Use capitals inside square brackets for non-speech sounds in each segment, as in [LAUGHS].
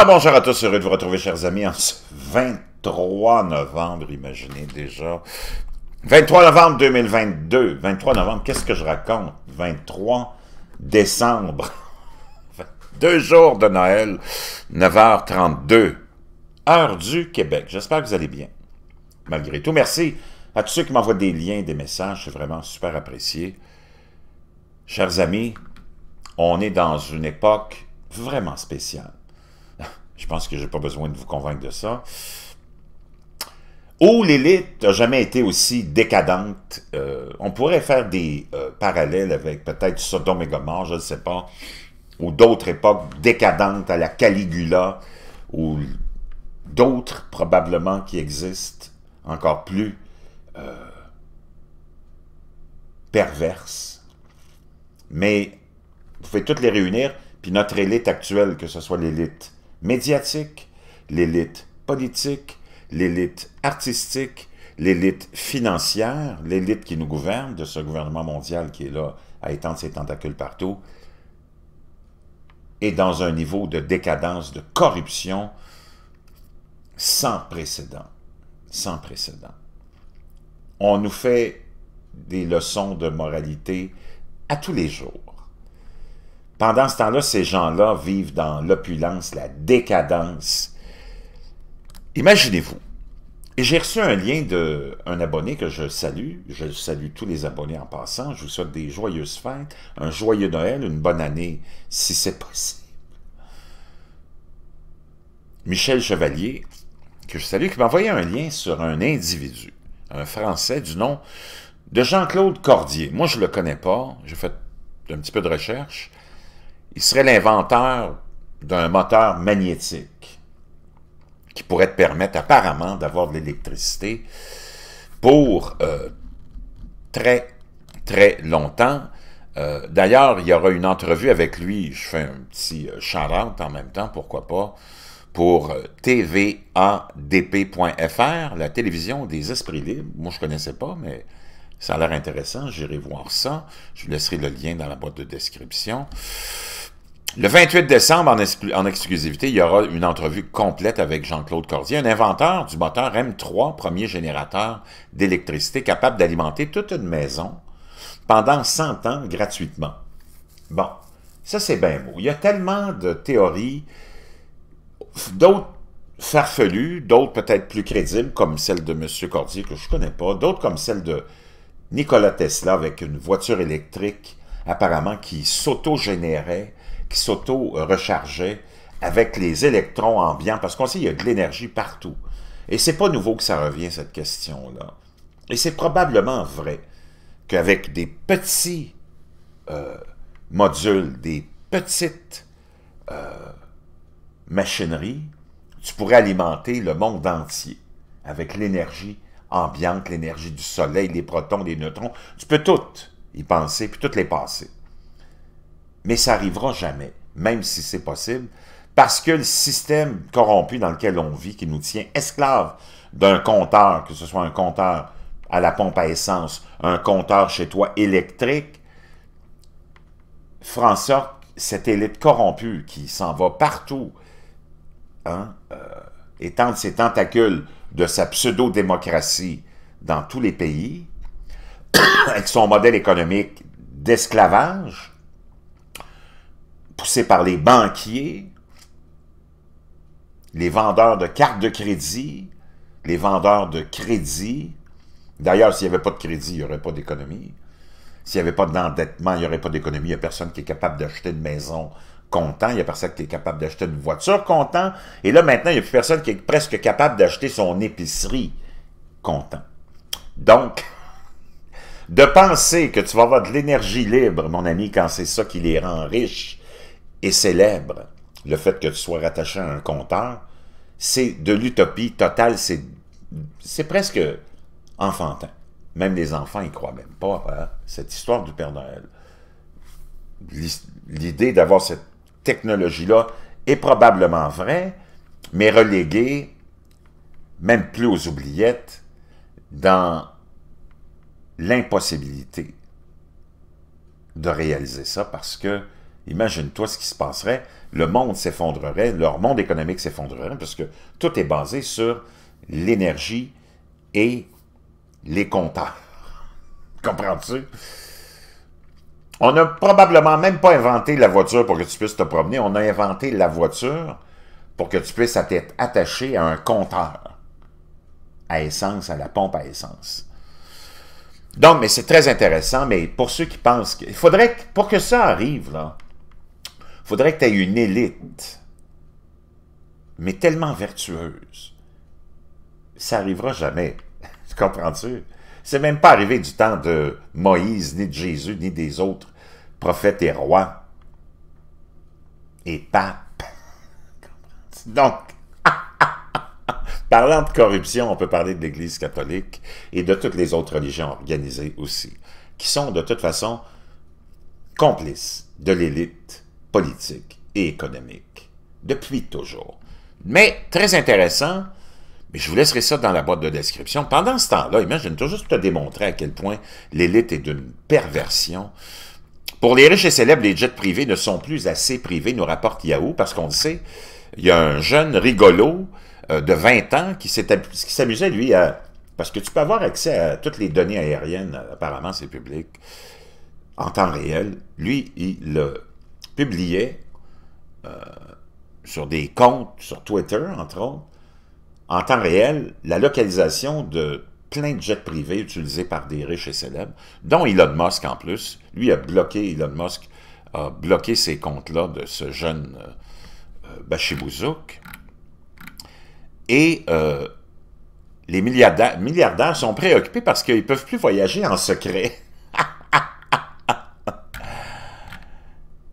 Ah, bonjour à tous, heureux de vous retrouver, chers amis, en ce 23 novembre, imaginez déjà. 23 novembre 2022. 23 novembre, qu'est-ce que je raconte? 23 décembre. [LAUGHS] Deux jours de Noël, 9h32, heure du Québec. J'espère que vous allez bien. Malgré tout, merci à tous ceux qui m'envoient des liens, des messages, c'est vraiment super apprécié. Chers amis, on est dans une époque vraiment spéciale. Je pense que je n'ai pas besoin de vous convaincre de ça. Ou l'élite n'a jamais été aussi décadente. Euh, on pourrait faire des euh, parallèles avec peut-être Sodome et Gomorre, je ne sais pas, ou d'autres époques décadentes à la Caligula, ou d'autres probablement qui existent encore plus euh, perverses. Mais vous pouvez toutes les réunir, puis notre élite actuelle, que ce soit l'élite médiatique, l'élite politique, l'élite artistique, l'élite financière, l'élite qui nous gouverne, de ce gouvernement mondial qui est là à étendre ses tentacules partout, est dans un niveau de décadence, de corruption sans précédent. Sans précédent. On nous fait des leçons de moralité à tous les jours. Pendant ce temps-là, ces gens-là vivent dans l'opulence, la décadence. Imaginez-vous. Et j'ai reçu un lien d'un abonné que je salue. Je salue tous les abonnés en passant. Je vous souhaite des joyeuses fêtes, un joyeux Noël, une bonne année, si c'est possible. Michel Chevalier, que je salue, qui m'a envoyé un lien sur un individu, un Français du nom de Jean-Claude Cordier. Moi, je ne le connais pas. J'ai fait un petit peu de recherche il serait l'inventeur d'un moteur magnétique qui pourrait te permettre apparemment d'avoir de l'électricité pour euh, très, très longtemps. Euh, d'ailleurs, il y aura une entrevue avec lui, je fais un petit euh, shout en même temps, pourquoi pas, pour tvadp.fr, la télévision des esprits libres. Moi, je ne connaissais pas, mais ça a l'air intéressant, j'irai voir ça. Je vous laisserai le lien dans la boîte de description. Le 28 décembre, en, exclusivité, il y aura une entrevue complète avec Jean-Claude Cordier, un inventeur du moteur M3, premier générateur d'électricité capable d'alimenter toute une maison pendant 100 ans gratuitement. Bon, ça c'est bien beau. Il y a tellement de théories, d'autres farfelues, d'autres peut-être plus crédibles, comme celle de M. Cordier que je ne connais pas, d'autres comme celle de Nikola Tesla avec une voiture électrique apparemment qui s'auto-générait, qui s'auto-rechargeait avec les électrons ambiants, parce qu'on sait qu'il y a de l'énergie partout. Et c'est pas nouveau que ça revient, cette question-là. Et c'est probablement vrai qu'avec des petits euh, modules, des petites euh, machineries, tu pourrais alimenter le monde entier avec l'énergie ambiante, l'énergie du soleil, des protons, des neutrons. Tu peux toutes y penser, puis toutes les passer. Mais ça n'arrivera jamais, même si c'est possible, parce que le système corrompu dans lequel on vit, qui nous tient esclaves d'un compteur, que ce soit un compteur à la pompe à essence, un compteur chez toi électrique, fera en cette élite corrompue qui s'en va partout, hein, euh, étendre ses tentacules de sa pseudo-démocratie dans tous les pays, [COUGHS] avec son modèle économique d'esclavage, poussé par les banquiers, les vendeurs de cartes de crédit, les vendeurs de crédit. D'ailleurs, s'il n'y avait pas de crédit, il n'y aurait pas d'économie. S'il n'y avait pas d'endettement, il n'y aurait pas d'économie. Il n'y a personne qui est capable d'acheter une maison content, il y a personne qui est capable d'acheter une voiture content, et là maintenant, il n'y a plus personne qui est presque capable d'acheter son épicerie content. Donc, [LAUGHS] de penser que tu vas avoir de l'énergie libre, mon ami, quand c'est ça qui les rend riches et célèbres, le fait que tu sois rattaché à un compteur, c'est de l'utopie totale, c'est presque enfantin. Même les enfants ne croient même pas à cette histoire du Père Noël. L'idée d'avoir cette technologie-là est probablement vrai, mais relégué, même plus aux oubliettes, dans l'impossibilité de réaliser ça parce que, imagine-toi ce qui se passerait, le monde s'effondrerait, leur monde économique s'effondrerait parce que tout est basé sur l'énergie et les compteurs. [LAUGHS] Comprends-tu? On n'a probablement même pas inventé la voiture pour que tu puisses te promener. On a inventé la voiture pour que tu puisses être attaché à un compteur à essence, à la pompe à essence. Donc, mais c'est très intéressant, mais pour ceux qui pensent qu'il faudrait, que, pour que ça arrive, là, faudrait que tu aies une élite, mais tellement vertueuse. Ça arrivera jamais. [LAUGHS] tu comprends-tu? C'est même pas arrivé du temps de Moïse, ni de Jésus, ni des autres prophètes et rois et papes. [LAUGHS] Donc, [LAUGHS] parlant de corruption, on peut parler de l'Église catholique et de toutes les autres religions organisées aussi, qui sont de toute façon complices de l'élite politique et économique depuis toujours. Mais très intéressant, mais je vous laisserai ça dans la boîte de description. Pendant ce temps-là, imagine-toi juste te démontrer à quel point l'élite est d'une perversion. Pour les riches et célèbres, les jets privés ne sont plus assez privés, nous rapporte Yahoo, parce qu'on le sait, il y a un jeune rigolo euh, de 20 ans qui s'amusait, lui, Parce que tu peux avoir accès à toutes les données aériennes, euh, apparemment c'est public, en temps réel. Lui, il le publiait euh, sur des comptes, sur Twitter, entre autres, en temps réel la localisation de plein de jets privés utilisés par des riches et célèbres, dont Elon Musk en plus. Lui a bloqué, Elon Musk a bloqué ces comptes-là de ce jeune euh, euh, Bachibouzouk. Et euh, les milliardaires, milliardaires sont préoccupés parce qu'ils ne peuvent plus voyager en secret. [LAUGHS]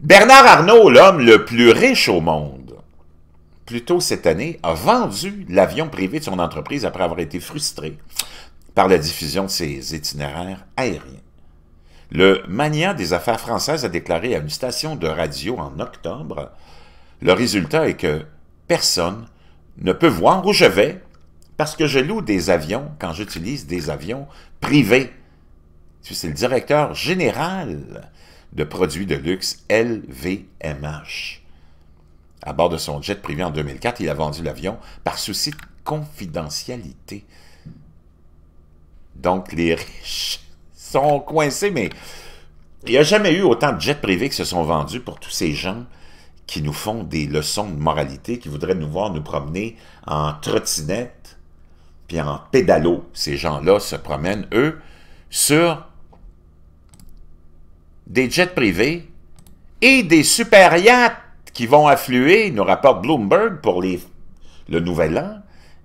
Bernard Arnault, l'homme le plus riche au monde, plus tôt cette année, a vendu l'avion privé de son entreprise après avoir été frustré par la diffusion de ses itinéraires aériens. Le mania des affaires françaises a déclaré à une station de radio en octobre Le résultat est que personne ne peut voir où je vais parce que je loue des avions quand j'utilise des avions privés. C'est le directeur général de produits de luxe LVMH. À bord de son jet privé en 2004, il a vendu l'avion par souci de confidentialité. Donc, les riches sont coincés, mais il n'y a jamais eu autant de jets privés qui se sont vendus pour tous ces gens qui nous font des leçons de moralité, qui voudraient nous voir nous promener en trottinette, puis en pédalo. Ces gens-là se promènent, eux, sur des jets privés et des super yachts qui vont affluer, nous rapporte Bloomberg pour le Nouvel An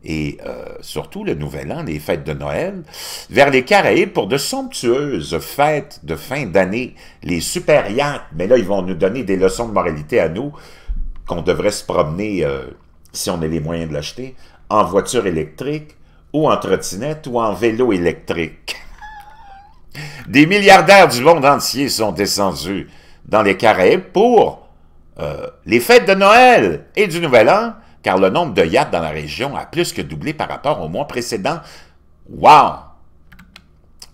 et euh, surtout le Nouvel An, les fêtes de Noël, vers les Caraïbes pour de somptueuses fêtes de fin d'année, les supérieurs, Mais là, ils vont nous donner des leçons de moralité à nous qu'on devrait se promener, euh, si on a les moyens de l'acheter, en voiture électrique ou en trottinette ou en vélo électrique. [LAUGHS] Des milliardaires du monde entier sont descendus dans les Caraïbes pour euh, les fêtes de Noël et du Nouvel An, car le nombre de yachts dans la région a plus que doublé par rapport au mois précédent. Wow!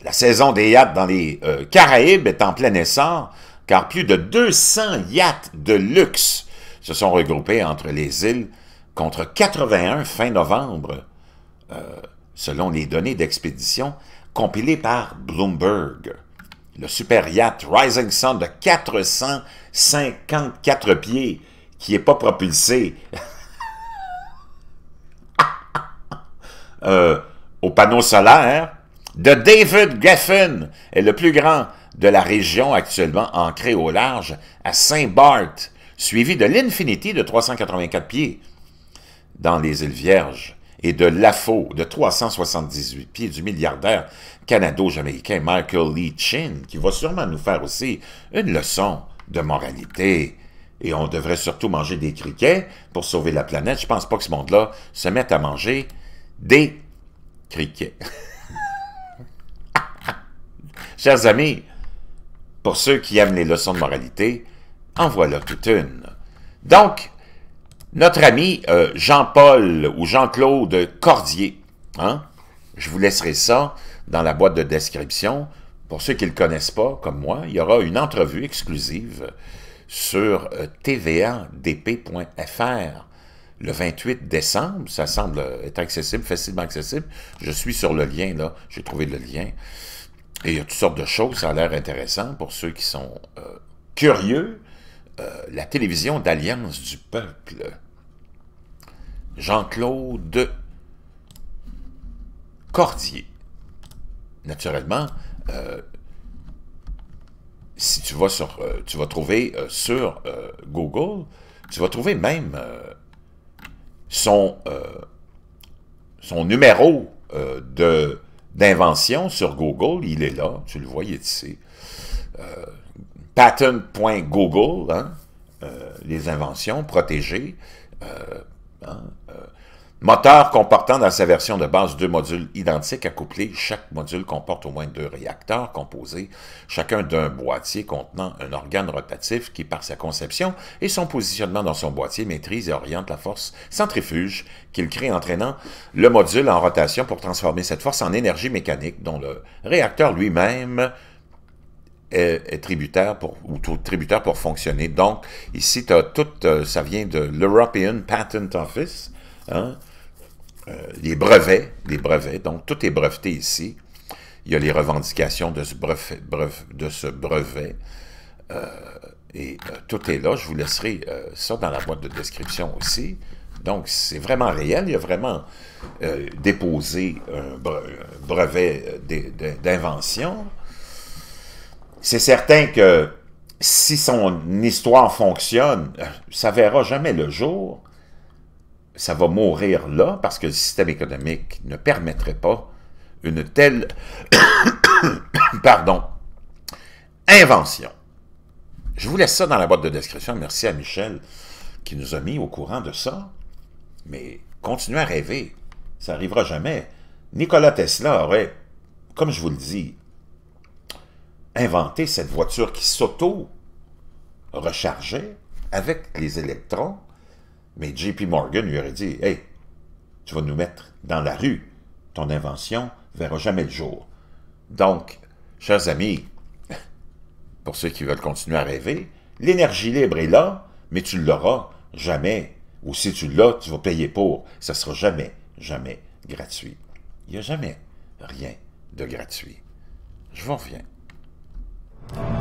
La saison des yachts dans les euh, Caraïbes est en plein essor, car plus de 200 yachts de luxe se sont regroupés entre les îles contre 81 fin novembre, euh, selon les données d'expédition compilées par Bloomberg le super yacht Rising Sun de 454 pieds qui n'est pas propulsé [LAUGHS] euh, au panneau solaire de David Geffen est le plus grand de la région actuellement ancré au large à Saint-Barth, suivi de l'Infinity de 384 pieds dans les îles Vierges et de l'AFO de 378 pieds du milliardaire canado-jamaïcain Michael Lee Chin, qui va sûrement nous faire aussi une leçon de moralité. Et on devrait surtout manger des criquets pour sauver la planète. Je pense pas que ce monde-là se mette à manger des criquets. [LAUGHS] Chers amis, pour ceux qui aiment les leçons de moralité, en voilà toute une. Donc, notre ami euh, Jean-Paul ou Jean-Claude Cordier, hein? je vous laisserai ça dans la boîte de description. Pour ceux qui ne le connaissent pas, comme moi, il y aura une entrevue exclusive sur euh, tvadp.fr le 28 décembre. Ça semble euh, être accessible, facilement accessible. Je suis sur le lien, là. J'ai trouvé le lien. Et il y a toutes sortes de choses. Ça a l'air intéressant pour ceux qui sont curieux euh, la télévision d'Alliance du Peuple. Jean-Claude Cordier. Naturellement, euh, si tu vas sur, euh, tu vas trouver sur Google, tu vas trouver même son, son numéro de d'invention sur Google, il est là, tu le voyais ici patent.google, hein, euh, les inventions protégées, euh, hein, euh, moteur comportant dans sa version de base deux modules identiques accouplés. Chaque module comporte au moins deux réacteurs composés, chacun d'un boîtier contenant un organe rotatif qui, par sa conception et son positionnement dans son boîtier, maîtrise et oriente la force centrifuge qu'il crée entraînant le module en rotation pour transformer cette force en énergie mécanique dont le réacteur lui-même est, tributaire pour ou tributaire pour fonctionner. Donc, ici, tu as tout, euh, ça vient de l'European Patent Office, hein? Euh, les brevets, les brevets, donc tout est breveté ici. Il y a les revendications de ce brevet, de ce brevet euh, et tout est là. Je vous laisserai ça dans la boîte de description aussi. Donc, c'est vraiment réel. Il y a vraiment déposé un brevet d'invention c'est certain que si son histoire fonctionne, euh, ça verra jamais le jour. Ça va mourir là parce que le système économique ne permettrait pas une telle [COUGHS] pardon, invention. Je vous laisse ça dans la boîte de description. Merci à Michel qui nous a mis au courant de ça. Mais continuez à rêver. Ça n'arrivera jamais. Nikola Tesla aurait, comme je vous le dis, Inventer cette voiture qui s'auto-rechargeait avec les électrons, mais JP Morgan lui aurait dit « Hey, tu vas nous mettre dans la rue. Ton invention ne verra jamais le jour. » Donc, chers amis, [LAUGHS] pour ceux qui veulent continuer à rêver, l'énergie libre est là, mais tu ne l'auras jamais. Ou si tu l'as, tu vas payer pour. Ça ne sera jamais, jamais gratuit. Il n'y a jamais rien de gratuit. Je vous reviens. Thank you.